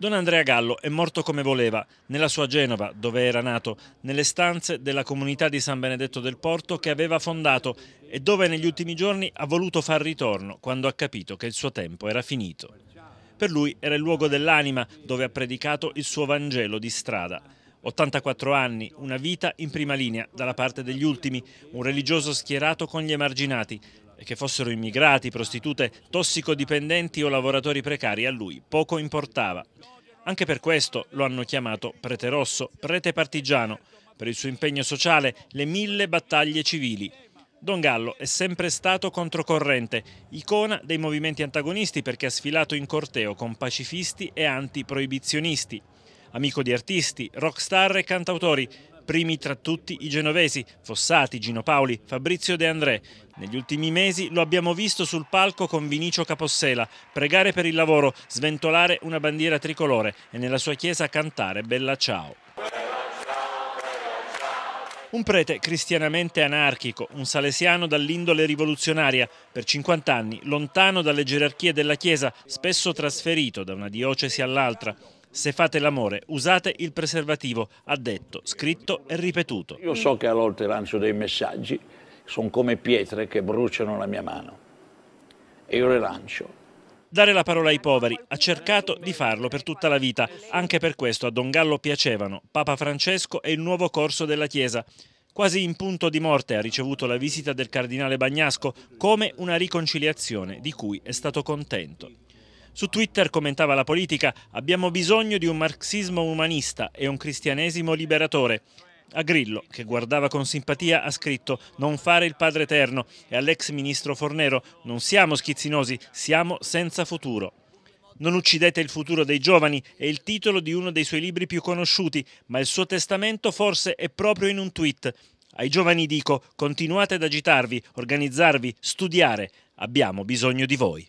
Don Andrea Gallo è morto come voleva, nella sua Genova, dove era nato, nelle stanze della comunità di San Benedetto del Porto che aveva fondato e dove negli ultimi giorni ha voluto far ritorno quando ha capito che il suo tempo era finito. Per lui era il luogo dell'anima dove ha predicato il suo Vangelo di strada. 84 anni, una vita in prima linea dalla parte degli ultimi, un religioso schierato con gli emarginati, e che fossero immigrati, prostitute, tossicodipendenti o lavoratori precari a lui poco importava. Anche per questo lo hanno chiamato prete rosso, prete partigiano, per il suo impegno sociale, le mille battaglie civili. Don Gallo è sempre stato controcorrente, icona dei movimenti antagonisti perché ha sfilato in corteo con pacifisti e antiproibizionisti. Amico di artisti, rockstar e cantautori, primi tra tutti i genovesi, Fossati, Gino Paoli, Fabrizio De André. Negli ultimi mesi lo abbiamo visto sul palco con Vinicio Capossela, pregare per il lavoro, sventolare una bandiera tricolore e nella sua chiesa cantare Bella Ciao. Un prete cristianamente anarchico, un salesiano dall'indole rivoluzionaria, per 50 anni lontano dalle gerarchie della Chiesa, spesso trasferito da una diocesi all'altra. Se fate l'amore usate il preservativo, ha detto, scritto e ripetuto. Io so che a volte lancio dei messaggi, sono come pietre che bruciano la mia mano e io le lancio. Dare la parola ai poveri ha cercato di farlo per tutta la vita, anche per questo a Don Gallo piacevano Papa Francesco e il nuovo corso della Chiesa. Quasi in punto di morte ha ricevuto la visita del cardinale Bagnasco come una riconciliazione di cui è stato contento. Su Twitter commentava la politica, abbiamo bisogno di un marxismo umanista e un cristianesimo liberatore. A Grillo, che guardava con simpatia, ha scritto non fare il padre eterno e all'ex ministro Fornero non siamo schizzinosi, siamo senza futuro. Non uccidete il futuro dei giovani è il titolo di uno dei suoi libri più conosciuti, ma il suo testamento forse è proprio in un tweet. Ai giovani dico, continuate ad agitarvi, organizzarvi, studiare, abbiamo bisogno di voi.